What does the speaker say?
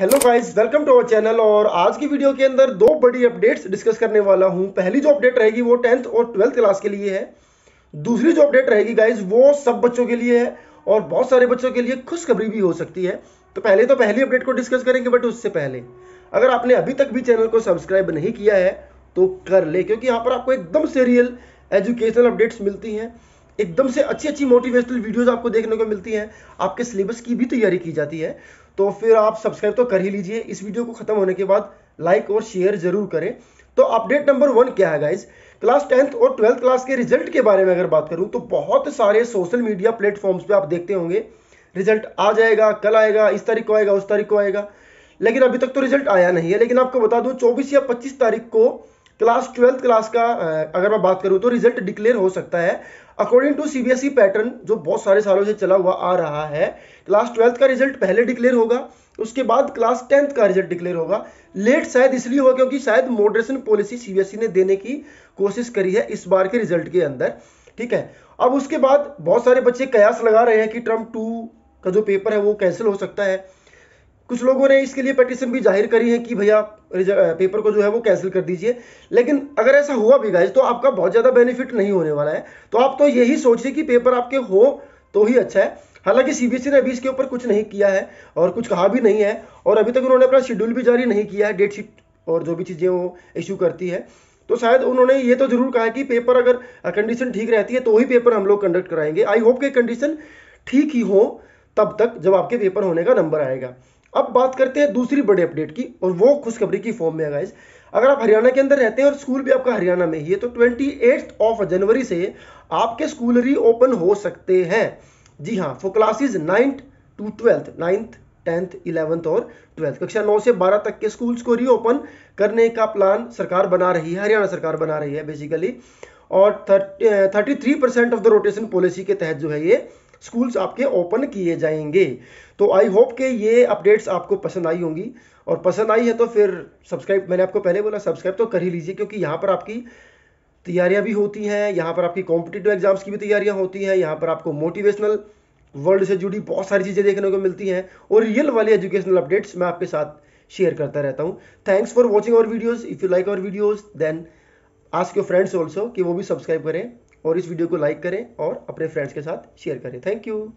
hello guys welcome to our channel और आज की वीडियो के अंदर दो बड़ी अपडेट्स डिस्कस करने वाला हूं पहली जो अपडेट रहेगी वो टेंथ और ट्वेल्थ क्लास के लिए है दूसरी जो अपडेट रहेगी गाइस वो सब बच्चों के लिए है और बहुत सारे बच्चों के लिए खुशखबरी भी हो सकती है तो पहले तो पहली अपडेट को डिस्कस करेंगे बट उससे पहले अगर आपने अभी तक भी चैनल को सब्सक्राइब नहीं किया है तो कर ले क्योंकि यहाँ पर आपको एकदम रियल एजुकेशनल अपडेट्स मिलती हैं एकदम से अच्छी अच्छी मोटिवेशनल वीडियोस आपको देखने को मिलती हैं आपके सिलेबस की भी तैयारी की जाती है तो फिर आप सब्सक्राइब तो कर ही लीजिए इस वीडियो को खत्म होने के बाद लाइक और शेयर जरूर करें तो अपडेट नंबर वन क्या है गाइज क्लास टेंथ और ट्वेल्थ क्लास के रिजल्ट के बारे में अगर बात करूं तो बहुत सारे सोशल मीडिया प्लेटफॉर्म्स पे आप देखते होंगे रिजल्ट आ जाएगा कल आएगा इस तारीख को आएगा उस तारीख को आएगा लेकिन अभी तक तो रिजल्ट आया नहीं है लेकिन आपको बता दूं 24 या 25 तारीख को क्लास ट्वेल्थ क्लास का अगर मैं बात करूं तो रिजल्ट डिक्लेयर हो सकता है अकॉर्डिंग टू सीबीएसई पैटर्न जो बहुत सारे सालों से चला हुआ आ रहा है क्लास ट्वेल्थ का रिजल्ट पहले डिक्लेयर होगा उसके बाद क्लास टेंथ का रिजल्ट डिक्लेयर होगा लेट शायद इसलिए होगा क्योंकि शायद मॉडरेशन पॉलिसी सीबीएसई ने देने की कोशिश करी है इस बार के रिजल्ट के अंदर ठीक है अब उसके बाद बहुत सारे बच्चे कयास लगा रहे हैं कि ट्रम्प टू का जो पेपर है वो कैंसिल हो सकता है कुछ लोगों ने इसके लिए पटिशन भी जाहिर करी है कि भैया पेपर को जो है वो कैंसिल कर दीजिए लेकिन अगर ऐसा हुआ भी गाइज तो आपका बहुत ज़्यादा बेनिफिट नहीं होने वाला है तो आप तो यही सोचिए कि पेपर आपके हो तो ही अच्छा है हालांकि सीबीएसई e ने अभी इसके ऊपर कुछ नहीं किया है और कुछ कहा भी नहीं है और अभी तक उन्होंने अपना शेड्यूल भी जारी नहीं किया है डेट शीट और जो भी चीज़ें वो इशू करती है तो शायद उन्होंने ये तो जरूर कहा कि पेपर अगर कंडीशन ठीक रहती है तो ही पेपर हम लोग कंडक्ट कराएंगे आई होप कि कंडीशन ठीक ही हो तब तक जब आपके पेपर होने का नंबर आएगा अब बात करते हैं दूसरी बड़ी अपडेट की और वो खुशखबरी की फॉर्म में है गाइज अगर आप हरियाणा के अंदर रहते हैं और स्कूल भी आपका हरियाणा में ही है तो ट्वेंटी ऑफ जनवरी से आपके स्कूल रीओपन हो सकते हैं जी हाँ for classes ninth to twelfth ninth tenth eleventh और ट्वेल्थ कक्षा नौ से बारह तक के स्कूल्स को रीओपन करने का प्लान सरकार बना रही है हरियाणा सरकार बना रही है बेसिकली और thirty three percent of the rotation policy के तहत जो है ये स्कूल्स आपके ओपन किए जाएंगे तो आई होप के ये अपडेट्स आपको पसंद आई होंगी और पसंद आई है तो फिर सब्सक्राइब मैंने आपको पहले बोला सब्सक्राइब तो कर ही लीजिए क्योंकि यहाँ पर आपकी तैयारियाँ भी होती हैं यहाँ पर आपकी कॉम्पिटेटिव एग्जाम्स की भी तैयारियाँ होती हैं यहाँ पर आपको मोटिवेशनल वर्ल्ड से जुड़ी बहुत सारी चीज़ें देखने को मिलती हैं और रियल वाली एजुकेशनल अपडेट्स मैं आपके साथ शेयर करता रहता हूँ thanks for watching our videos if you like our videos then ask your friends also कि वो भी सब्सक्राइब करें और इस वीडियो को लाइक करें और अपने फ्रेंड्स के साथ शेयर करें थैंक यू